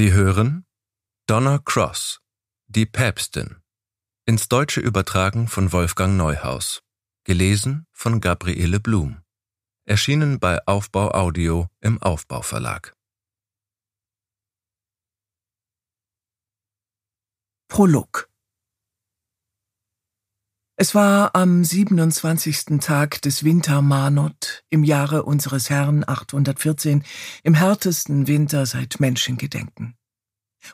Sie hören Donna Cross, die Päpstin. Ins Deutsche übertragen von Wolfgang Neuhaus. Gelesen von Gabriele Blum. Erschienen bei Aufbau Audio im Aufbau Verlag. Prolog es war am 27. Tag des Wintermanot im Jahre unseres Herrn 814, im härtesten Winter seit Menschengedenken.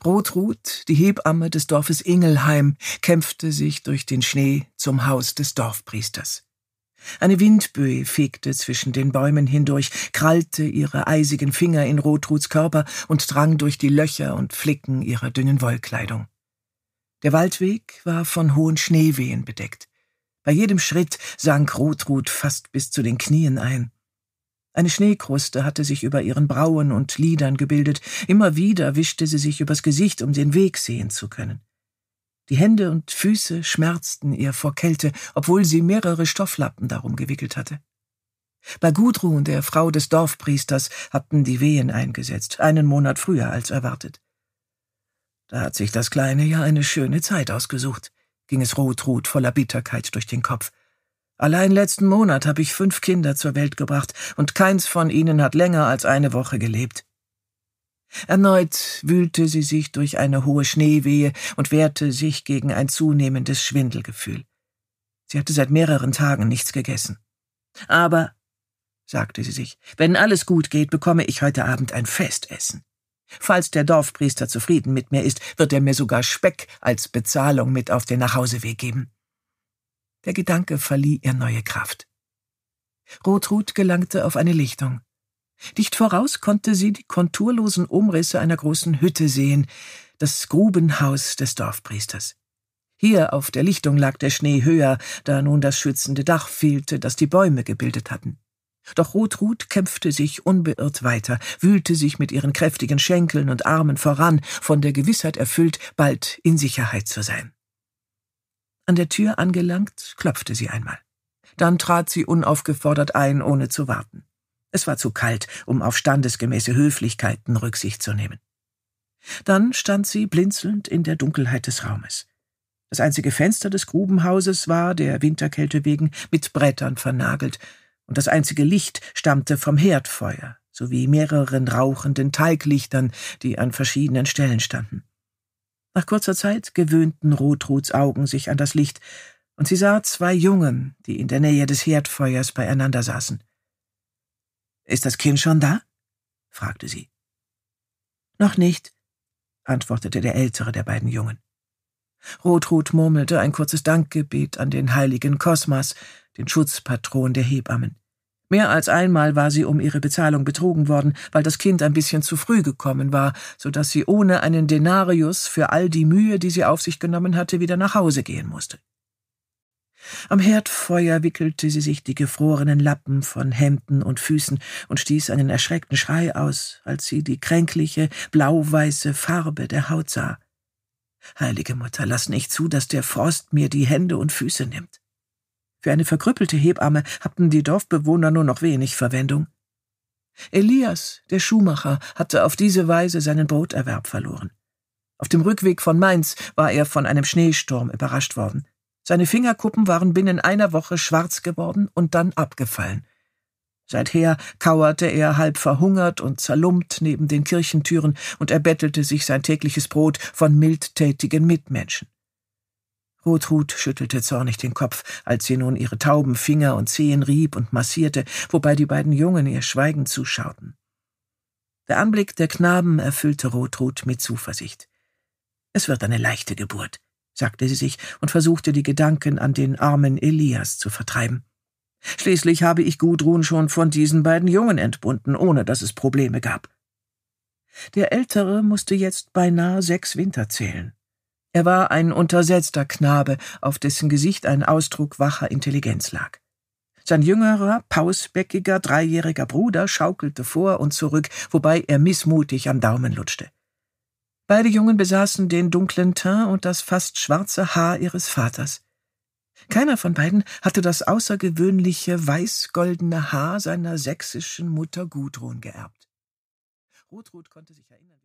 Rotrud, die Hebamme des Dorfes Ingelheim, kämpfte sich durch den Schnee zum Haus des Dorfpriesters. Eine Windböe fegte zwischen den Bäumen hindurch, krallte ihre eisigen Finger in Rotruds Körper und drang durch die Löcher und Flicken ihrer dünnen Wollkleidung. Der Waldweg war von hohen Schneewehen bedeckt. Bei jedem Schritt sank Rotrud fast bis zu den Knien ein. Eine Schneekruste hatte sich über ihren Brauen und Lidern gebildet. Immer wieder wischte sie sich übers Gesicht, um den Weg sehen zu können. Die Hände und Füße schmerzten ihr vor Kälte, obwohl sie mehrere Stofflappen darum gewickelt hatte. Bei Gudrun, der Frau des Dorfpriesters, hatten die Wehen eingesetzt, einen Monat früher als erwartet. Da hat sich das kleine ja eine schöne Zeit ausgesucht ging es Rotrut voller Bitterkeit durch den Kopf. Allein letzten Monat habe ich fünf Kinder zur Welt gebracht und keins von ihnen hat länger als eine Woche gelebt. Erneut wühlte sie sich durch eine hohe Schneewehe und wehrte sich gegen ein zunehmendes Schwindelgefühl. Sie hatte seit mehreren Tagen nichts gegessen. Aber, sagte sie sich, wenn alles gut geht, bekomme ich heute Abend ein Festessen. Falls der Dorfpriester zufrieden mit mir ist, wird er mir sogar Speck als Bezahlung mit auf den Nachhauseweg geben. Der Gedanke verlieh ihr neue Kraft. Rotrud gelangte auf eine Lichtung. Dicht voraus konnte sie die konturlosen Umrisse einer großen Hütte sehen, das Grubenhaus des Dorfpriesters. Hier auf der Lichtung lag der Schnee höher, da nun das schützende Dach fehlte, das die Bäume gebildet hatten. Doch Ruth Ruth kämpfte sich unbeirrt weiter, wühlte sich mit ihren kräftigen Schenkeln und Armen voran, von der Gewissheit erfüllt, bald in Sicherheit zu sein. An der Tür angelangt, klopfte sie einmal. Dann trat sie unaufgefordert ein, ohne zu warten. Es war zu kalt, um auf standesgemäße Höflichkeiten Rücksicht zu nehmen. Dann stand sie blinzelnd in der Dunkelheit des Raumes. Das einzige Fenster des Grubenhauses war, der Winterkälte wegen, mit Brettern vernagelt, und das einzige Licht stammte vom Herdfeuer sowie mehreren rauchenden Teiglichtern, die an verschiedenen Stellen standen. Nach kurzer Zeit gewöhnten Rotruts Augen sich an das Licht, und sie sah zwei Jungen, die in der Nähe des Herdfeuers beieinander saßen. Ist das Kind schon da? fragte sie. Noch nicht, antwortete der ältere der beiden Jungen. Rotrud murmelte ein kurzes Dankgebet an den heiligen Kosmas, den Schutzpatron der Hebammen. Mehr als einmal war sie um ihre Bezahlung betrogen worden, weil das Kind ein bisschen zu früh gekommen war, so dass sie ohne einen Denarius für all die Mühe, die sie auf sich genommen hatte, wieder nach Hause gehen musste. Am Herdfeuer wickelte sie sich die gefrorenen Lappen von Hemden und Füßen und stieß einen erschreckten Schrei aus, als sie die kränkliche, blauweiße Farbe der Haut sah. Heilige Mutter, lass nicht zu, dass der Frost mir die Hände und Füße nimmt. Für eine verkrüppelte Hebamme hatten die Dorfbewohner nur noch wenig Verwendung. Elias, der Schuhmacher, hatte auf diese Weise seinen Broterwerb verloren. Auf dem Rückweg von Mainz war er von einem Schneesturm überrascht worden. Seine Fingerkuppen waren binnen einer Woche schwarz geworden und dann abgefallen. Seither kauerte er halb verhungert und zerlumpt neben den Kirchentüren und erbettelte sich sein tägliches Brot von mildtätigen Mitmenschen. Rotrud schüttelte zornig den Kopf, als sie nun ihre tauben Finger und Zehen rieb und massierte, wobei die beiden Jungen ihr schweigend zuschauten. Der Anblick der Knaben erfüllte Rotrud mit Zuversicht. Es wird eine leichte Geburt, sagte sie sich und versuchte die Gedanken an den armen Elias zu vertreiben. Schließlich habe ich Gudrun schon von diesen beiden Jungen entbunden, ohne dass es Probleme gab. Der Ältere musste jetzt beinahe sechs Winter zählen. Er war ein untersetzter Knabe, auf dessen Gesicht ein Ausdruck wacher Intelligenz lag. Sein jüngerer, pausbäckiger, dreijähriger Bruder schaukelte vor und zurück, wobei er missmutig am Daumen lutschte. Beide Jungen besaßen den dunklen Teint und das fast schwarze Haar ihres Vaters. Keiner von beiden hatte das außergewöhnliche weiß-goldene Haar seiner sächsischen Mutter Gudrun geerbt. Rotrot konnte sich erinnern,